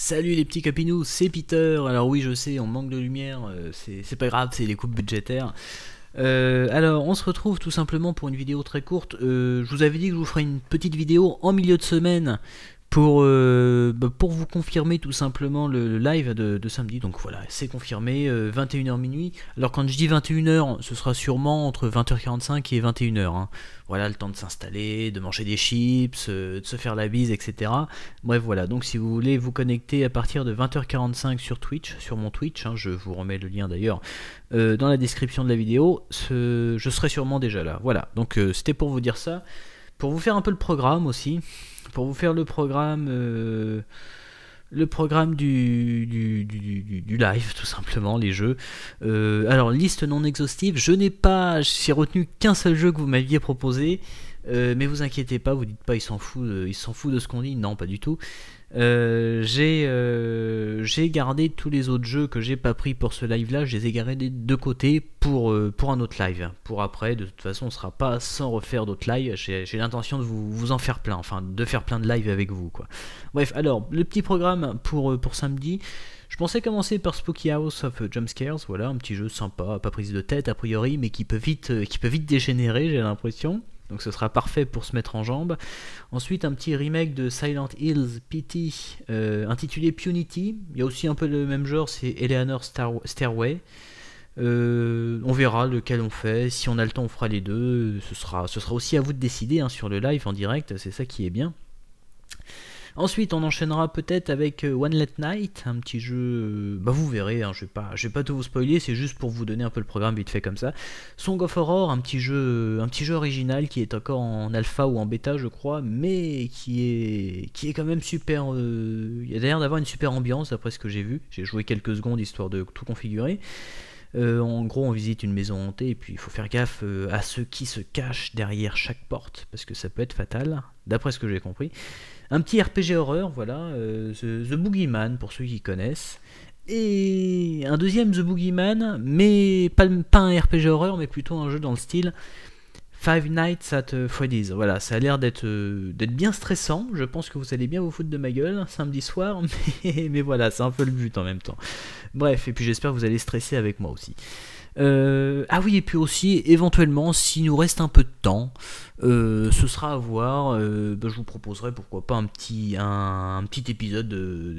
Salut les petits capinous, c'est Peter. Alors oui, je sais, on manque de lumière, euh, c'est pas grave, c'est les coupes budgétaires. Euh, alors, on se retrouve tout simplement pour une vidéo très courte. Euh, je vous avais dit que je vous ferais une petite vidéo en milieu de semaine pour, euh, bah, pour vous confirmer tout simplement le, live de, de, samedi. Donc voilà, c'est confirmé, 21h euh, minuit. Alors quand je dis 21h, ce sera sûrement entre 20h45 et 21h. Hein. Voilà, le temps de s'installer, de manger des chips, euh, de se faire la bise, etc. Bref, voilà, donc si vous voulez vous connecter à partir de 20h45 sur Twitch, sur mon Twitch, hein, je vous remets le lien d'ailleurs dans la description de la vidéo, je serai sûrement déjà là. Voilà, donc c'était pour vous dire ça. Pour vous faire un peu le programme aussi, pour vous faire le programme euh, le programme du du, live tout simplement les jeux euh, alors liste non exhaustive je n'ai pas j'ai retenu qu'un seul jeu que vous m'aviez proposé euh, mais vous inquiétez pas vous dites pas ils s'en foutent ils s'en foutent de ce qu'on dit non pas du tout j'ai j'ai gardé tous les autres jeux que j'ai pas pris pour ce live là, je les ai gardés de côté pour, euh, pour un autre live. Pour après, de toute façon, on sera pas sans refaire d'autres lives. J'ai l'intention de vous, en faire plein, enfin de faire plein de lives avec vous quoi. Bref, alors le petit programme pour, euh, pour samedi. Je pensais commencer par Spooky House of Jumpscares, voilà, un petit jeu sympa, pas prise de tête a priori, mais qui peut vite, euh, qui peut vite dégénérer, j'ai l'impression. Donc ce sera parfait pour se mettre en jambe. Ensuite, un petit remake de Silent Hills PT euh, intitulé Punity. Il y a aussi un peu le même genre, c'est Eleanor Stairway. Euh, on verra lequel on fait. Si on a le temps, on fera les deux. Ce sera, ce sera aussi à vous de décider hein, sur le live en direct. C'est ça qui est bien. Ensuite, on enchaînera peut-être avec euh, One Let Night, un petit jeu. Euh, bah, vous verrez, hein, je vais pas, je vais pas tout vous spoiler, c'est juste pour vous donner un peu le programme vite fait comme ça. Song of Horror, un petit jeu, un petit jeu original qui est encore en alpha ou en bêta, je crois, mais qui est, qui est quand même super. Euh, il y a d'ailleurs d'avoir une super ambiance, d'après ce que j'ai vu. J'ai joué quelques secondes histoire de tout configurer. Euh, en gros, on visite une maison hantée, et puis il faut faire gaffe euh, à ceux qui se cachent derrière chaque porte, parce que ça peut être fatal, d'après ce que j'ai compris. Un petit RPG horreur, voilà, euh, The Boogeyman, pour ceux qui connaissent. Et un deuxième The Boogeyman, mais pas, pas un RPG horreur, mais plutôt un jeu dans le style Five Nights at euh, Freddy's. Voilà, ça a l'air euh, d'être bien stressant. Je pense que vous allez bien vous foutre de ma gueule samedi soir, mais voilà, c'est un peu le but en même temps. Bref, et puis j'espère que vous allez stresser avec moi aussi. Euh, ah oui, et puis aussi, éventuellement, s'il nous reste un peu de temps, euh, ce sera à voir. Euh, ben, je vous proposerai pourquoi pas un petit, un, petit épisode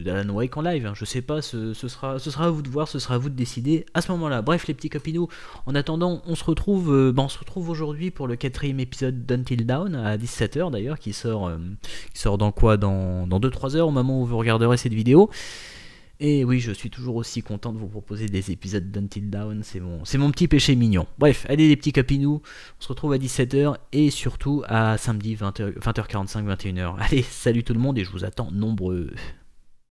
d'Alan Wake en live. Hein. Je sais pas, ce, sera, ce sera à vous de voir, ce sera à vous de décider à ce moment-là. Bref, les petits capinos en attendant, on se retrouve, ben, on se retrouve aujourd'hui pour le quatrième épisode d'Until Down à 17h d'ailleurs, qui, sort qui sort dans quoi Dans, dans 2-3 heures au moment où vous regarderez cette vidéo. Et oui, je suis toujours aussi content de vous proposer des épisodes d'Until Down, c'est mon, c'est mon petit péché mignon. Bref, allez les petits capinous, on se retrouve à 17h et surtout à samedi 20 20 20h45, 21h. Allez, salut tout le monde et je vous attends nombreux.